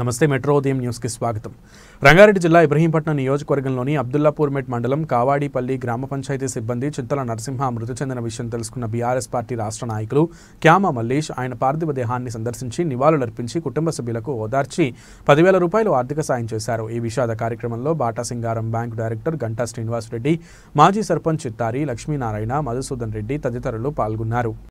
నమస్తే మెట్రో ఉదయం న్యూస్కి స్వాగతం రంగారెడ్డి జిల్లా ఇబ్రహీంపట్నం నియోజకవర్గంలోని అబ్దుల్లాపూర్ మెట్ మండలం కావాడిపల్లి గ్రామ పంచాయతీ సిబ్బంది చింతల నరసింహ మృతి చెందిన విషయం తెలుసుకున్న బీఆర్ఎస్ పార్టీ రాష్ట్ర నాయకులు క్యామ మల్లేష్ ఆయన పార్థివ దేహాన్ని సందర్శించి నివాళులర్పించి కుటుంబ సభ్యులకు ఓదార్చి పదివేల రూపాయలు ఆర్థిక సాయం చేశారు ఈ విషాద కార్యక్రమంలో బాటా సింగారం బ్యాంకు డైరెక్టర్ గంటా శ్రీనివాసరెడ్డి మాజీ సర్పంచ్ చిత్తారి లక్ష్మీనారాయణ మధుసూదన్ రెడ్డి తదితరులు పాల్గొన్నారు